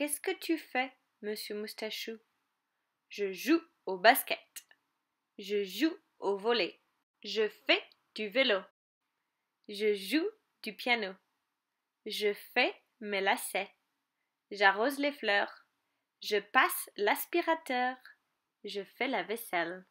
Qu'est-ce que tu fais, monsieur Moustachou Je joue au basket. Je joue au volet. Je fais du vélo. Je joue du piano. Je fais mes lacets. J'arrose les fleurs. Je passe l'aspirateur. Je fais la vaisselle.